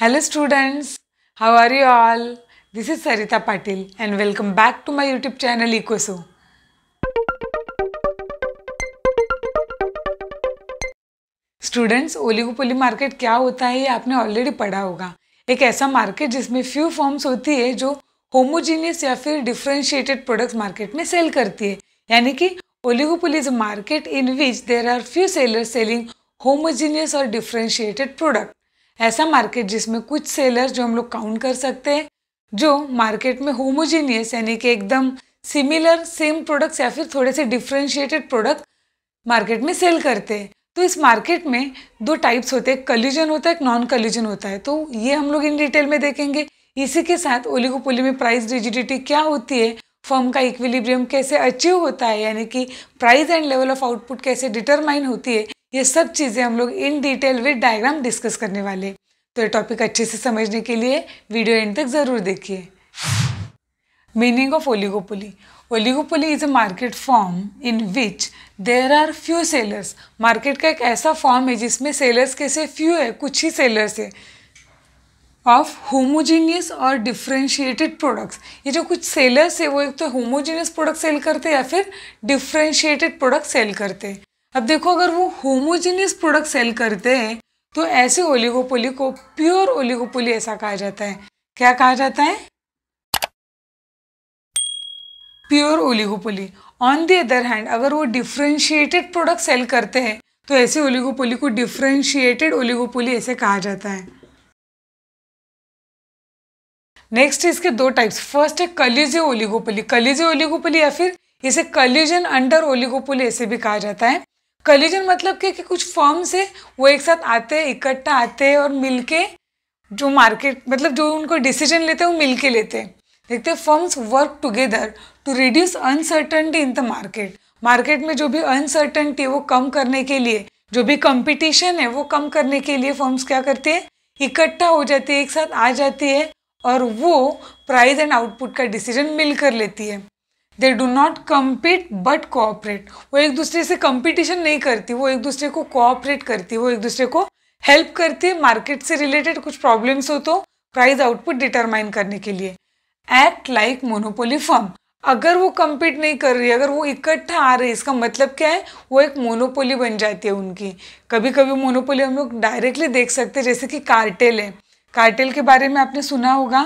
hello students how are you all this is Sarita Patil and welcome back to my YouTube channel इकोसो students oligopoly market क्या होता है ये आपने ऑलरेडी पढ़ा होगा एक ऐसा मार्केट जिसमें फ्यू फॉर्म्स होती है जो होमोजीनियस या फिर डिफ्रेंशिएटेड प्रोडक्ट्स मार्केट में सेल करती है यानी कि oligopoly is market in which there are few seller selling homogeneous और डिफ्रेंशिएटेड प्रोडक्ट ऐसा मार्केट जिसमें कुछ सेलर जो हम लोग काउंट कर सकते हैं जो मार्केट में होमोजीनियस यानी कि एकदम सिमिलर सेम प्रोडक्ट्स या फिर थोड़े से डिफ्रेंशिएटेड प्रोडक्ट मार्केट में सेल करते हैं तो इस मार्केट में दो टाइप्स होते हैं कल्यूजन होता है एक नॉन कल्यूजन होता है तो ये हम लोग इन डिटेल में देखेंगे इसी के साथ ओलिगोपोली में प्राइस रिजिडिटी क्या होती है फर्म का इक्विलिब्रियम कैसे अचीव होता है यानी कि price and level of output कैसे डिटरमाइन होती है ये सब चीज़ें हम लोग इन डिटेल विद डायग्राम डिस्कस करने वाले हैं तो ये टॉपिक अच्छे से समझने के लिए वीडियो एंड तक ज़रूर देखिए meaning of oligopoly oligopoly is a market form in which there are few sellers market का एक ऐसा फॉर्म है जिसमें सेलर्स कैसे फ्यू है कुछ ही सेलर्स है ऑफ होमोजेनियस और डिफ्रेंशिएटेड प्रोडक्ट्स ये जो कुछ सेलर्स है वो एक तो होमोजेनियस प्रोडक्ट सेल करते या फिर डिफ्रेंशिएटेड प्रोडक्ट सेल करते अब देखो अगर वो होमोजेनियस प्रोडक्ट सेल करते हैं तो ऐसे ओलिगोपोली को प्योर ओलिगोपोली ऐसा कहा जाता है क्या कहा जाता है pure oligopoly on the other hand अगर वो डिफ्रेंशिएटेड प्रोडक्ट सेल करते हैं तो ऐसे ओलिगोपोली को डिफ्रेंशिएटेड ओलिगोपोली ऐसे कहा जाता है नेक्स्ट इसके दो टाइप्स फर्स्ट है कलिजियो ओलिगोपली कलिजियो ओलिगोपली या फिर इसे कलिजन अंडर ओलिगोपोली ऐसे भी कहा जाता है कलिजन मतलब क्या कि कुछ फर्म से वो एक साथ आते हैं इकट्ठा आते हैं और मिलके जो मार्केट मतलब जो उनको डिसीजन लेते हैं वो मिलके लेते हैं देखते हैं firms work together to reduce uncertainty in the market market में जो भी अनसर्टनटी है वो कम करने के लिए जो भी कंपटीशन है वो कम करने के लिए फर्म्स क्या करती है इकट्ठा हो जाती है एक साथ आ जाती है और वो प्राइस एंड आउटपुट का डिसीजन मिलकर लेती है they do not compete but cooperate वो एक दूसरे से कंपटीशन नहीं करती वो एक दूसरे को कोऑपरेट करती वो एक दूसरे को हेल्प करती है मार्केट से रिलेटेड कुछ प्रॉब्लम्स हो तो प्राइस आउटपुट डिटरमाइन करने के लिए एक्ट लाइक मोनोपोली फर्म अगर वो कम्पीट नहीं कर रही अगर वो इकट्ठा आ रही इसका मतलब क्या है वो एक मोनोपोली बन जाती है उनकी कभी कभी मोनोपोली हम लोग डायरेक्टली देख सकते हैं जैसे कि कार्टेल है कार्टेल के बारे में आपने सुना होगा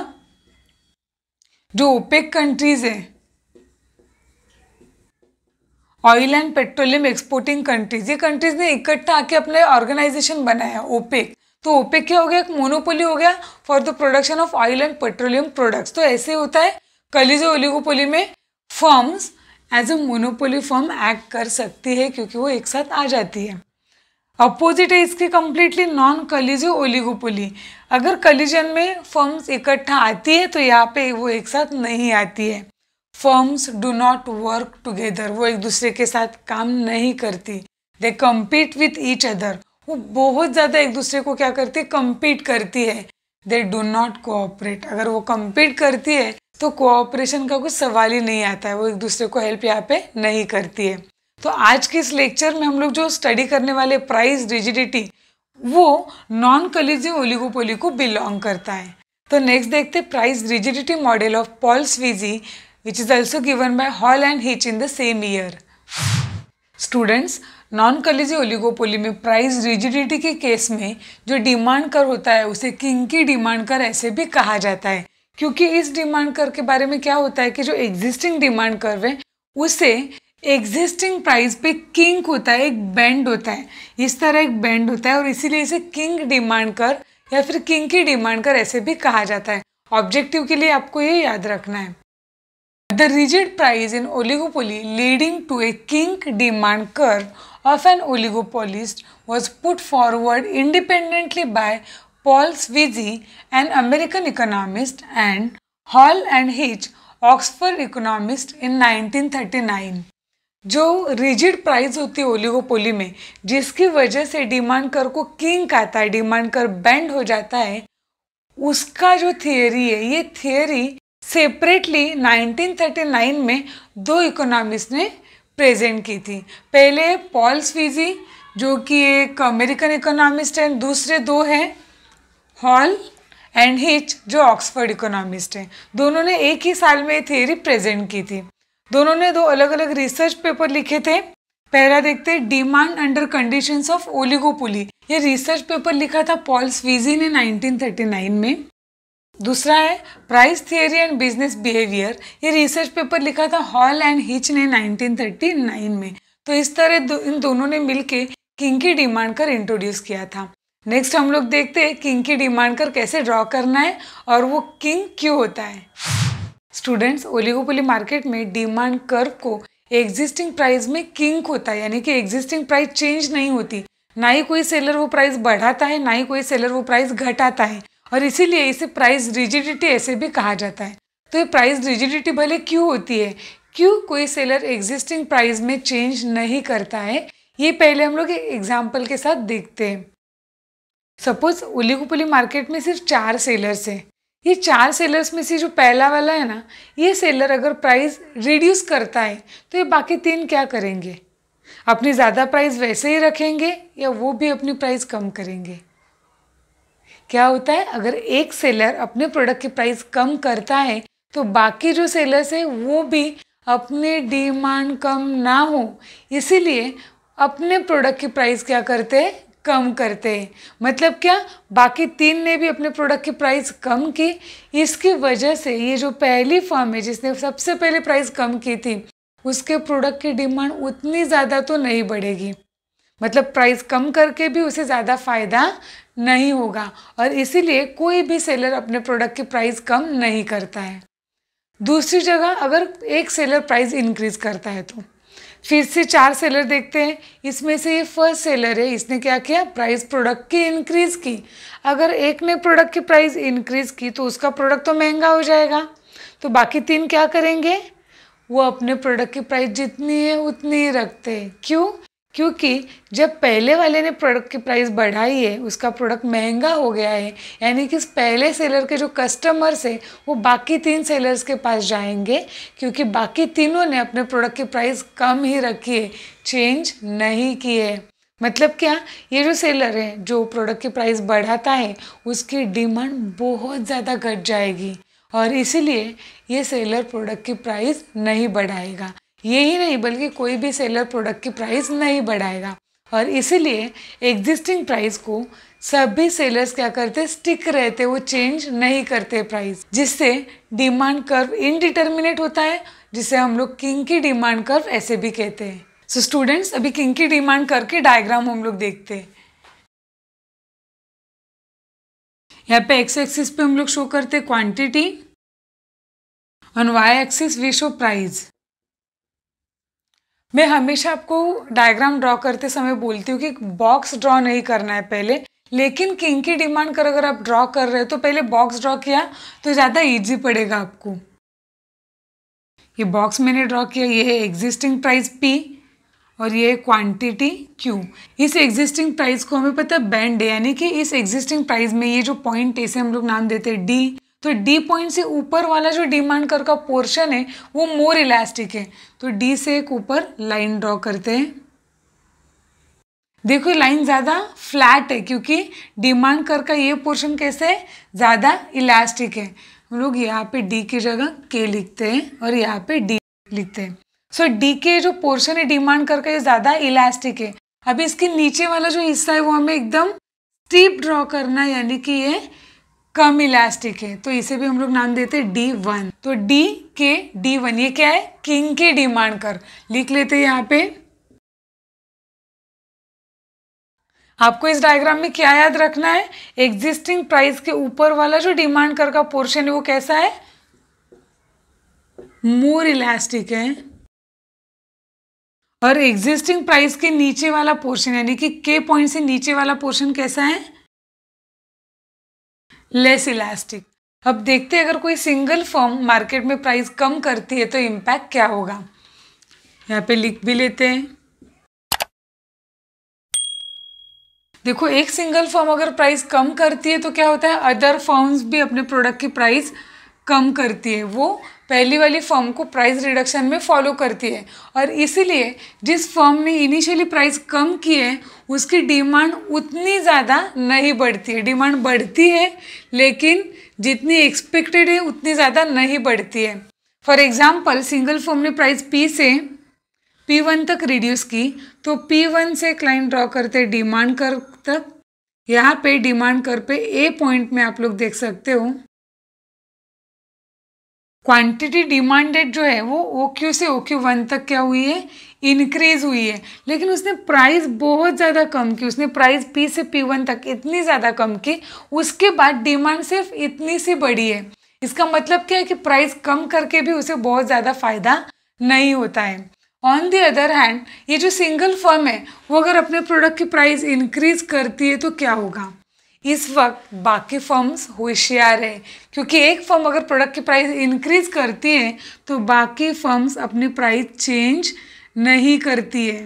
जो ओपेक कंट्रीज है oil and petroleum exporting countries ये कंट्रीज ने इकट्ठा आके अपने ऑर्गेनाइजेशन बनाया ओपेक तो ओपेक क्या हो गया एक मोनोपोली हो गया for the production of oil and petroleum products तो ऐसे होता है कलिजो ओलिगोपोली में firms as a monopoly firm act कर सकती है क्योंकि वो एक साथ आ जाती है अपोजिट है इसके कम्प्लीटली नॉन कलिजिव ओलिगोपोली अगर कलिजन में फर्म्स इकट्ठा आती है तो यहाँ पे वो एक साथ नहीं आती है firms do not work together वो एक दूसरे के साथ काम नहीं करती they compete with each other वो बहुत ज़्यादा एक दूसरे को क्या करती है कम्पीट करती है दे डू नॉट कोऑपरेट अगर वो कम्पीट करती है तो कोऑपरेशन का कुछ सवाल ही नहीं आता है वो एक दूसरे को हेल्प यहाँ पे नहीं करती है तो आज के इस लेक्चर में हम लोग जो स्टडी करने वाले प्राइस रिजिडिटी वो नॉन कलिजिव ओलिगोपोली को बिलोंग करता है तो नेक्स्ट देखते price rigidity model of Paul Sweezy which is also given by Hall and Hitch in the same year students non collusive oligopoly में प्राइस रिजिडिटी के case में जो डिमांड कर होता है उसे किंग की डिमांड कर ऐसे भी कहा जाता है क्योंकि इस डिमांड कर के बारे में क्या होता है कि जो एग्जिस्टिंग डिमांड कर है उसे एग्जिस्टिंग प्राइस पे किंग होता है एक बैंड होता है इस तरह एक बैंड होता है और इसीलिए इसे किंग डिमांड कर या फिर किंग की डिमांड कर ऐसे भी कहा जाता है ऑब्जेक्टिव के लिए आपको ये याद रखना है the rigid price in oligopoly leading to a kinked demand curve of an oligopolist was put forward independently by Paul Sweezy an American economist and Hall and Hitch Oxford economist in 1939 जो rigid price होती है oligopoly में जिसकी वजह से demand curve को king आता है डिमांड कर बैंड हो जाता है उसका जो थियोरी है ये थियोरी सेपरेटली 1939 में दो इकोनॉमिस्ट ने प्रेजेंट की थी पहले पॉल स्वीजी जो कि एक अमेरिकन इकोनॉमिस्ट हैं दूसरे दो हैं हॉल एंड हिच जो ऑक्सफर्ड इकोनॉमिस्ट हैं दोनों ने एक ही साल में ये थियोरी प्रेजेंट की थी दोनों ने दो अलग अलग रिसर्च पेपर लिखे थे पहला देखते हैं demand under conditions of oligopoly ये रिसर्च पेपर लिखा था पॉल स्वीजी ने 1939 में दूसरा है price theory and business behaviour ये रिसर्च पेपर लिखा था हॉल एंड हिच ने 1939 में तो इस तरह दो, इन दोनों ने मिलके किंग की डिमांड कर इंट्रोड्यूस किया था नेक्स्ट हम लोग देखते हैं किंग की डिमांड कर कैसे ड्रॉ करना है और वो किंग क्यों होता है स्टूडेंट्स ओलिगोपोली मार्केट में डिमांड कर्व को एग्जिस्टिंग प्राइस में किंक होता है यानी कि एग्जिस्टिंग प्राइस चेंज नहीं होती ना ही कोई सेलर वो प्राइस बढ़ाता है ना ही कोई सेलर वो प्राइस घटाता है और इसीलिए इसे प्राइस रिजिडिटी ऐसे भी कहा जाता है तो ये प्राइस रिजिडिटी भले क्यों होती है क्यों कोई सेलर एग्जिस्टिंग प्राइस में चेंज नहीं करता है ये पहले हम लोग एग्जाम्पल के साथ देखते हैं सपोज ओलीगोपोली मार्केट में सिर्फ चार सेलर्स हैं ये चार सेलर्स में से जो पहला वाला है ना ये सेलर अगर प्राइस रिड्यूस करता है तो ये बाकी तीन क्या करेंगे अपनी ज़्यादा प्राइस वैसे ही रखेंगे या वो भी अपनी प्राइस कम करेंगे क्या होता है अगर एक सेलर अपने प्रोडक्ट की प्राइस कम करता है तो बाकी जो सेलर्स हैं वो भी अपनी डिमांड कम ना हो इसीलिए अपने प्रोडक्ट की प्राइस क्या करते हैं कम करते हैं मतलब क्या बाकी तीन ने भी अपने प्रोडक्ट की प्राइस कम की इसकी वजह से ये जो पहली फॉर्म है जिसने सबसे पहले प्राइस कम की थी उसके प्रोडक्ट की डिमांड उतनी ज़्यादा तो नहीं बढ़ेगी मतलब प्राइस कम करके भी उसे ज़्यादा फ़ायदा नहीं होगा और इसीलिए कोई भी सेलर अपने प्रोडक्ट की प्राइस कम नहीं करता है दूसरी जगह अगर एक सेलर प्राइस इंक्रीज़ करता है तो फिर से चार सेलर देखते हैं इसमें से ये फर्स्ट सेलर है इसने क्या किया प्राइस प्रोडक्ट की इंक्रीज़ की अगर एक ने प्रोडक्ट की प्राइस इंक्रीज़ की तो उसका प्रोडक्ट तो महंगा हो जाएगा तो बाकी तीन क्या करेंगे वो अपने प्रोडक्ट की प्राइस जितनी है उतनी ही रखते हैं क्यों क्योंकि जब पहले वाले ने प्रोडक्ट की प्राइस बढ़ाई है उसका प्रोडक्ट महंगा हो गया है यानी कि पहले सेलर के जो कस्टमर्स हैं वो बाकी तीन सेलर्स के पास जाएंगे क्योंकि बाकी तीनों ने अपने प्रोडक्ट की प्राइस कम ही रखी है चेंज नहीं की है मतलब क्या ये जो सेलर है जो प्रोडक्ट की प्राइस बढ़ाता है उसकी डिमांड बहुत ज़्यादा घट जाएगी और इसीलिए ये सेलर प्रोडक्ट की प्राइस नहीं बढ़ाएगा यही नहीं बल्कि कोई भी सेलर प्रोडक्ट की प्राइस नहीं बढ़ाएगा और इसीलिए एग्जिस्टिंग प्राइस को सभी सेलर्स क्या करते स्टिक रहते वो चेंज नहीं करते प्राइस जिससे डिमांड कर्व इनडिटर्मिनेट होता है जिसे हम लोग किंग की डिमांड कर्व ऐसे भी कहते हैं सो so स्टूडेंट्स अभी किंग की डिमांड कर्व के डायग्राम हम लोग देखते हैं यहाँ पे एक्स एक्सिस पे हम लोग शो करते quantity on Y axis we show price मैं हमेशा आपको डायग्राम ड्रॉ करते समय बोलती हूँ कि बॉक्स ड्रॉ नहीं करना है पहले लेकिन किंग की डिमांड कर अगर आप ड्रॉ कर रहे हो तो पहले बॉक्स ड्रॉ किया तो ज़्यादा इजी पड़ेगा आपको ये बॉक्स मैंने ड्रॉ किया ये है एग्जिस्टिंग प्राइस पी और ये क्वांटिटी क्यू इस एग्जिस्टिंग प्राइस को हमें पता है बैंड है यानी कि इस एग्जिस्टिंग प्राइस में ये जो पॉइंट ऐसे हम लोग नाम देते हैं डी तो डी पॉइंट से ऊपर वाला जो डिमांड कर का पोर्शन है वो मोर इलास्टिक है तो डी से एक ऊपर लाइन ड्रॉ करते हैं देखो लाइन ज़्यादा फ्लैट है क्योंकि डिमांड कर का ये पोर्शन कैसे है ज़्यादा इलास्टिक है हम लोग यहाँ पे डी की जगह के लिखते हैं और यहाँ पे डी लिखते हैं सो डी के जो पोर्शन है डिमांड कर का ये ज़्यादा इलास्टिक है अभी इसके नीचे वाला जो हिस्सा है वो हमें एकदम स्टीप ड्रॉ करना है यानी कि ये कम इलास्टिक है तो इसे भी हम लोग नाम देते हैं डी वन तो डी के डी वन ये क्या है किंग की डिमांड कर लिख लेते हैं यहाँ पे आपको इस डायग्राम में क्या याद रखना है एग्जिस्टिंग प्राइस के ऊपर वाला जो डिमांड कर का पोर्शन है वो कैसा है मोर इलास्टिक है और एग्जिस्टिंग प्राइस के नीचे वाला पोर्शन यानी कि के पॉइंट से नीचे वाला पोर्शन कैसा है लेस इलास्टिक अब देखते हैं अगर कोई सिंगल फॉर्म मार्केट में प्राइस कम करती है तो इम्पैक्ट क्या होगा यहाँ पे लिख भी लेते हैं देखो एक सिंगल फॉर्म अगर प्राइस कम करती है तो क्या होता है अदर फॉर्म्स भी अपने प्रोडक्ट की प्राइस कम करती है वो पहली वाली फर्म को प्राइस रिडक्शन में फॉलो करती है और इसीलिए जिस फर्म ने इनिशियली प्राइस कम की है उसकी डिमांड उतनी ज़्यादा नहीं बढ़ती है डिमांड बढ़ती है लेकिन जितनी एक्सपेक्टेड है उतनी ज़्यादा नहीं बढ़ती है फॉर एग्ज़ाम्पल सिंगल फर्म ने प्राइस पी से पी वन तक रिड्यूस की तो पी वन से क्लाइंट ड्रॉ करते डिमांड कर तक यहाँ पे डिमांड कर पे ए पॉइंट में आप लोग देख सकते हो क्वांटिटी डिमांडेड जो है वो ओ क्यू से ओ क्यू वन तक क्या हुई है इनक्रीज़ हुई है लेकिन उसने प्राइस बहुत ज़्यादा कम की उसने प्राइस पी से पी वन तक इतनी ज़्यादा कम की उसके बाद डिमांड सिर्फ इतनी सी बढ़ी है इसका मतलब क्या है कि प्राइस कम करके भी उसे बहुत ज़्यादा फ़ायदा नहीं होता है ऑन दी अदर हैंड ये जो सिंगल फर्म है वो अगर अपने प्रोडक्ट की प्राइस इंक्रीज करती है तो क्या होगा इस वक्त बाकी फर्म्स होशियार है क्योंकि एक फर्म अगर प्रोडक्ट की प्राइस इंक्रीज करती है तो बाकी फर्म्स अपनी प्राइस चेंज नहीं करती है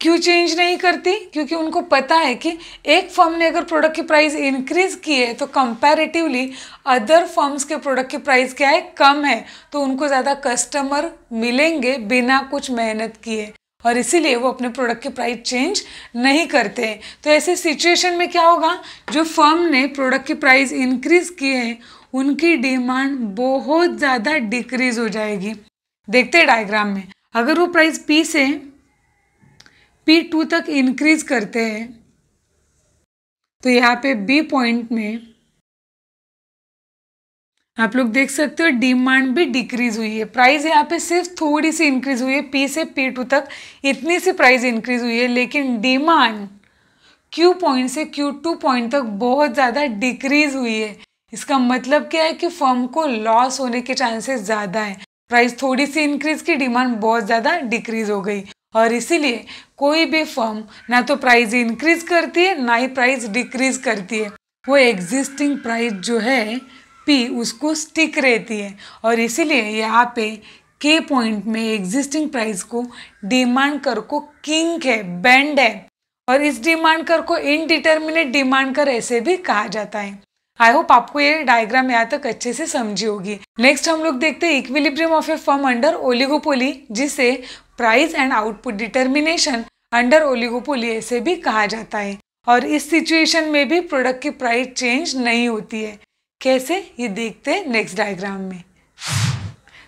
क्यों चेंज नहीं करती क्योंकि उनको पता है कि एक फर्म ने अगर प्रोडक्ट की प्राइस इंक्रीज की है तो कंपैरेटिवली अदर फर्म्स के प्रोडक्ट की प्राइस क्या है कम है तो उनको ज़्यादा कस्टमर मिलेंगे बिना कुछ मेहनत किए और इसीलिए वो अपने प्रोडक्ट के प्राइस चेंज नहीं करते हैं तो ऐसे सिचुएशन में क्या होगा जो फर्म ने प्रोडक्ट के प्राइस इंक्रीज किए हैं उनकी डिमांड बहुत ज़्यादा डिक्रीज हो जाएगी देखते हैं डायग्राम में अगर वो प्राइस पी से पी टू तक इंक्रीज करते हैं तो यहाँ पे बी पॉइंट में आप लोग देख सकते हो डिमांड भी डिक्रीज हुई है प्राइस यहाँ पे सिर्फ थोड़ी सी इंक्रीज हुई है पी से पी टू तक इतनी सी प्राइस इंक्रीज हुई है लेकिन डिमांड क्यू पॉइंट से क्यू टू पॉइंट तक बहुत ज़्यादा डिक्रीज हुई है इसका मतलब क्या है कि फर्म को लॉस होने के चांसेस ज़्यादा है प्राइस थोड़ी सी इंक्रीज की डिमांड बहुत ज़्यादा डिक्रीज हो गई और इसीलिए कोई भी फर्म ना तो प्राइस इंक्रीज करती है ना ही प्राइस डिक्रीज करती है वो एग्जिस्टिंग प्राइस जो है पी उसको स्टिक रहती है और इसीलिए यहाँ पे के पॉइंट में एग्जिस्टिंग प्राइस को डिमांड कर को किंक है बैंड है और इस डिमांड कर को इनडिटर्मिनेट डिमांड कर ऐसे भी कहा जाता है आई होप आपको ये डायग्राम यहाँ तक अच्छे से समझी होगी नेक्स्ट हम लोग देखते हैं equilibrium of a firm under oligopoly जिसे price and output determination under oligopoly ऐसे भी कहा जाता है और इस सिचुएशन में भी प्रोडक्ट की प्राइस चेंज नहीं होती है कैसे ये देखते हैं नेक्स्ट डायग्राम में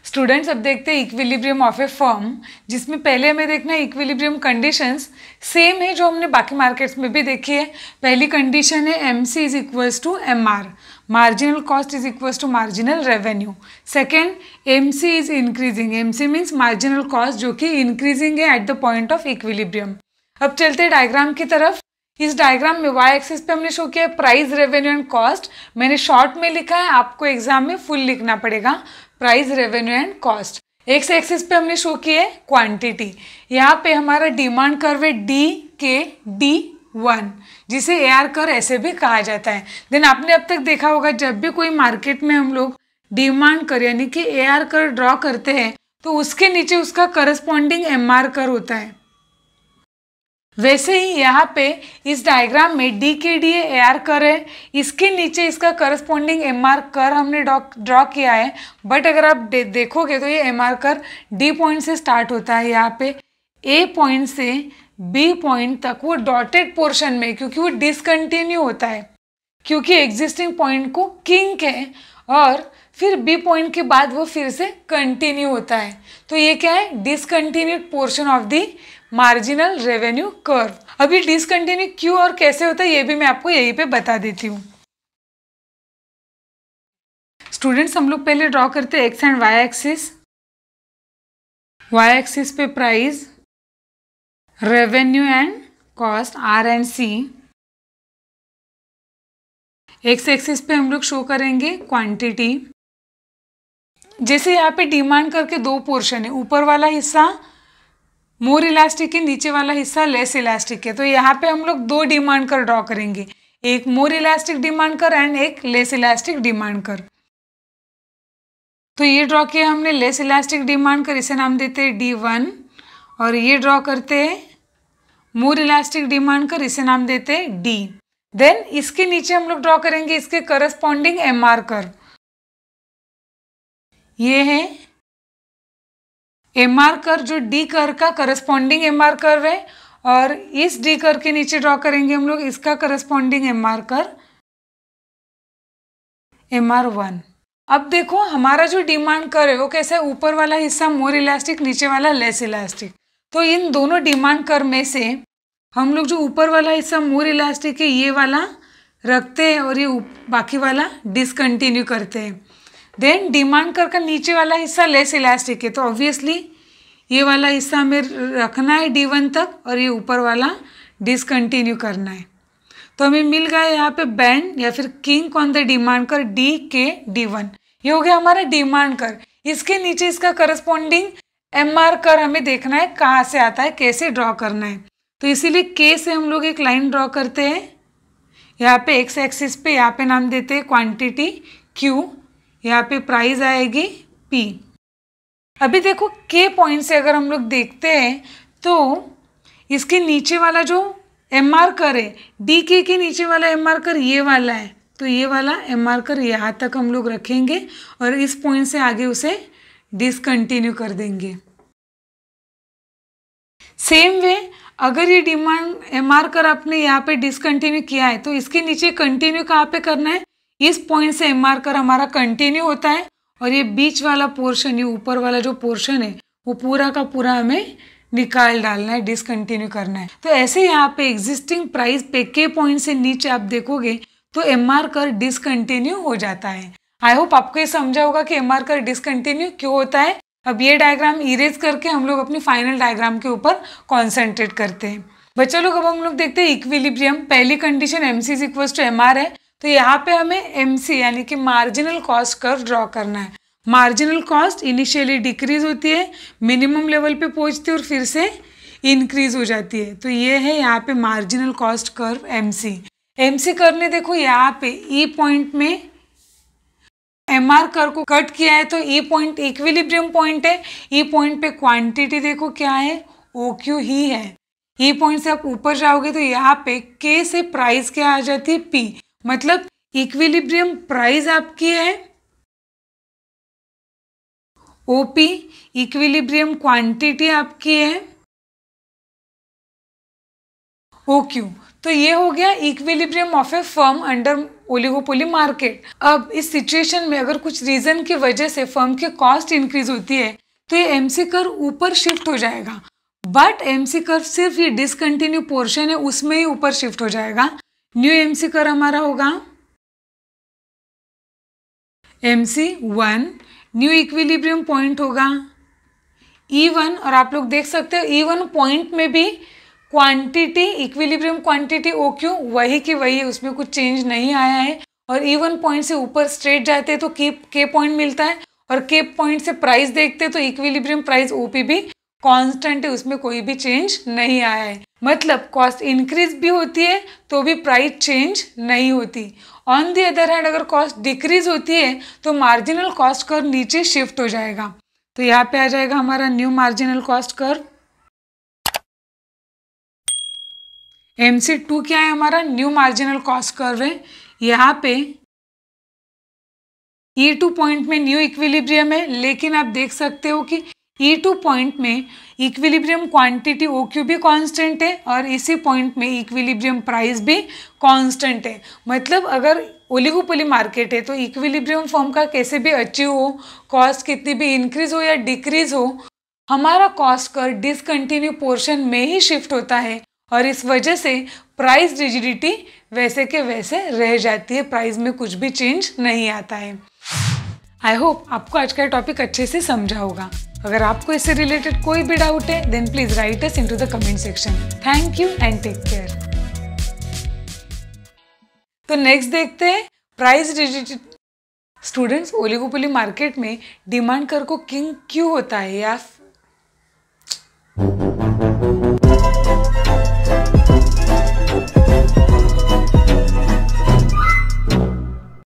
स्टूडेंट्स अब देखते हैं इक्विलिब्रियम ऑफ ए फर्म जिसमें पहले हमें देखना है इक्विलिब्रियम कंडीशंस सेम है जो हमने बाकी मार्केट्स में भी देखी है पहली कंडीशन है M C is equals to M R marginal cost is equals to marginal revenue second M C is increasing M C means marginal cost जो कि इंक्रीजिंग है at the point of equilibrium अब चलते diagram की तरफ इस diagram में Y axis पे हमने शो किया है प्राइस रेवेन्यू एंड कॉस्ट मैंने शॉर्ट में लिखा है आपको एग्जाम में फुल लिखना पड़ेगा price revenue and cost X axis पे हमने शो किया है क्वांटिटी यहाँ पे हमारा डिमांड कर्व है डी के डी वन जिसे ए आर कर ऐसे भी कहा जाता है देन आपने अब तक देखा होगा जब भी कोई मार्केट में हम लोग डिमांड कर यानी कि ए आर कर ड्रॉ करते हैं तो उसके नीचे उसका करस्पॉन्डिंग एम आर कर होता है वैसे ही यहाँ पे इस डायग्राम में D K D A R कर है इसके नीचे इसका करस्पॉन्डिंग एम आर कर हमने ड्रॉ किया है बट अगर आप दे, देखोगे तो ये M R curve D point से स्टार्ट होता है यहाँ पे ए पॉइंट से बी पॉइंट तक वो डॉटेड पोर्शन में क्योंकि वो डिसकंटिन्यू होता है क्योंकि एग्जिस्टिंग पॉइंट को किंक है और फिर बी पॉइंट के बाद वो फिर से कंटिन्यू होता है तो ये क्या है discontinued portion of the marginal revenue curve अभी डिसकंटिन्यू क्यों और कैसे होता है ये भी मैं आपको यहीं पे बता देती हूँ स्टूडेंट्स हम लोग पहले ड्रॉ करते X and Y axis Y axis पे price revenue and cost R and C X axis पे हम लोग शो करेंगे क्वांटिटी जैसे यहाँ पे डिमांड करके दो पोर्शन है ऊपर वाला हिस्सा मोर इलास्टिक के नीचे वाला हिस्सा लेस इलास्टिक है तो यहाँ पे हम लोग दो डिमांड कर ड्रॉ करेंगे एक more elastic demand curve and एक लेस इलास्टिक डिमांड कर तो ये ड्रॉ किया हमने लेस इलास्टिक डिमांड कर इसे नाम देते हैं डी वन और ये ड्रॉ करते हैं मोर इलास्टिक डिमांड कर इसे नाम देते हैं डी देन इसके नीचे हम लोग ड्रॉ करेंगे इसके करस्पॉन्डिंग एम आर कर ये है एम आर कर जो डी कर का करस्पॉन्डिंग एम आर कर है और इस डी कर के नीचे ड्रॉ करेंगे हम लोग इसका corresponding M R curve M R one अब देखो हमारा जो डिमांड कर है वो कैसे ऊपर वाला हिस्सा मोर इलास्टिक नीचे वाला लेस इलास्टिक तो इन दोनों डिमांड कर में से हम लोग जो ऊपर वाला हिस्सा मोर इलास्टिक है ये वाला रखते हैं और ये बाकी वाला डिसकंटिन्यू करते हैं देन डिमांड कर का नीचे वाला हिस्सा लेस इलास्टिक है तो ऑब्वियसली ये वाला हिस्सा हमें रखना है डी वन तक और ये ऊपर वाला डिसकंटिन्यू करना है तो हमें मिल गया यहाँ पे बैंड या फिर kink on the demand curve D K D one ये हो गया हमारा डिमांड कर इसके नीचे इसका करस्पॉन्डिंग एम आर कर हमें देखना है कहाँ से आता है कैसे ड्रॉ करना है तो इसीलिए के से हम लोग एक लाइन ड्रॉ करते हैं यहाँ पे एक्स एक्सिस पे यहाँ पे नाम देते हैं क्वांटिटी क्यू यहाँ पे प्राइस आएगी पी अभी देखो के पॉइंट से अगर हम लोग देखते हैं तो इसके नीचे वाला जो एम मार्कर है डी के के नीचे वाला एम मार्कर ये वाला है तो ये वाला एम मार्कर यहाँ तक हम लोग रखेंगे और इस पॉइंट से आगे उसे डिसकंटिन्यू कर देंगे सेम वे अगर ये डिमांड एम आर कर आपने यहाँ पे डिसकंटिन्यू किया है तो इसके नीचे कंटिन्यू कहाँ पे करना है इस पॉइंट से एम कर हमारा कंटिन्यू होता है और ये बीच वाला पोर्शन ये ऊपर वाला जो पोर्शन है वो पूरा का पूरा हमें निकाल डालना है डिसकंटिन्यू करना है तो ऐसे यहाँ पे एग्जिस्टिंग प्राइस पे के पॉइंट से नीचे आप देखोगे तो एम कर डिसकंटिन्यू हो जाता है आई होप आपको ये समझा होगा कि एम कर डिसकंटिन्यू क्यों होता है अब ये डायग्राम इरेज करके हम लोग अपनी फाइनल डायग्राम के ऊपर कॉन्सेंट्रेट करते हैं बच्चों लोग अब हम लोग देखते हैं इक्विलिब्रियम पहली condition M C equals to M है तो यहाँ पे हमें एम यानी कि मार्जिनल कॉस्ट कर ड्रॉ करना है मार्जिनल कॉस्ट इनिशियली डिक्रीज होती है मिनिमम लेवल पे पहुँचती है और फिर से इंक्रीज हो जाती है तो ये है यहाँ पे marginal cost curve M C M C curve ने देखो यहाँ पे ई e पॉइंट में एम आर कर को कट किया है तो ई पॉइंट इक्विलिब्रियम पॉइंट है ई e पॉइंट पे क्वांटिटी देखो क्या है ओ क्यू ही है ई e पॉइंट से आप ऊपर जाओगे तो यहाँ पे के से प्राइस क्या आ जाती है पी मतलब इक्विलिब्रियम प्राइस आपकी है ओपी इक्विलिब्रियम क्वांटिटी आपकी है ओ क्यू तो ये हो गया equilibrium of a firm under oligopoly market अब इस सिचुएशन में अगर कुछ रीज़न की वजह से फर्म की कॉस्ट इंक्रीज होती है तो ये एमसी कर ऊपर शिफ्ट हो जाएगा बट एमसी कर सिर्फ ये डिसकंटिन्यू पोर्शन है उसमें ही ऊपर शिफ्ट हो जाएगा न्यू एम सी कर हमारा होगा M C one new equilibrium point होगा ई e वन और आप लोग देख सकते हो ई वन पॉइंट में भी quantity equilibrium quantity O Q वही की वही है उसमें कुछ चेंज नहीं आया है और ई वन पॉइंट से ऊपर स्ट्रेट जाते हैं तो के पॉइंट मिलता है और के पॉइंट से प्राइस देखते हैं तो इक्विलिब्रियम प्राइस ओ भी कांस्टेंट है उसमें कोई भी चेंज नहीं आया है मतलब कॉस्ट इंक्रीज भी होती है तो भी प्राइस चेंज नहीं होती ऑन दी अदर हैंड अगर कॉस्ट डिक्रीज होती है तो मार्जिनल कॉस्ट कर नीचे शिफ्ट हो जाएगा तो यहाँ पे आ जाएगा हमारा new marginal cost curve M C two क्या है हमारा न्यू मार्जिनल कॉस्ट कर्व है यहाँ पे ई टू पॉइंट में न्यू इक्विलिब्रियम है लेकिन आप देख सकते हो कि ई टू पॉइंट में इक्विलिब्रियम क्वांटिटी ओ क्यू भी कांस्टेंट है और इसी पॉइंट में इक्विलिब्रियम प्राइस भी कांस्टेंट है मतलब अगर ओलिगोपोली मार्केट है तो इक्विलिब्रियम फॉर्म का कैसे भी अचीव हो कॉस्ट कितनी भी इंक्रीज हो या डिक्रीज हो हमारा कॉस्ट कर डिसकंटिन्यू पोर्शन में ही शिफ्ट होता है और इस वजह से प्राइस रिजिडिटी वैसे के वैसे रह जाती है प्राइस में कुछ भी चेंज नहीं आता है आई होप आपको आज का टॉपिक अच्छे से समझा होगा अगर आपको इससे रिलेटेड कोई भी डाउट है then please write us into the comment section thank you and take care तो नेक्स्ट देखते हैं price rigidity students oligopoly market में डिमांड कर को किंग क्यों होता है या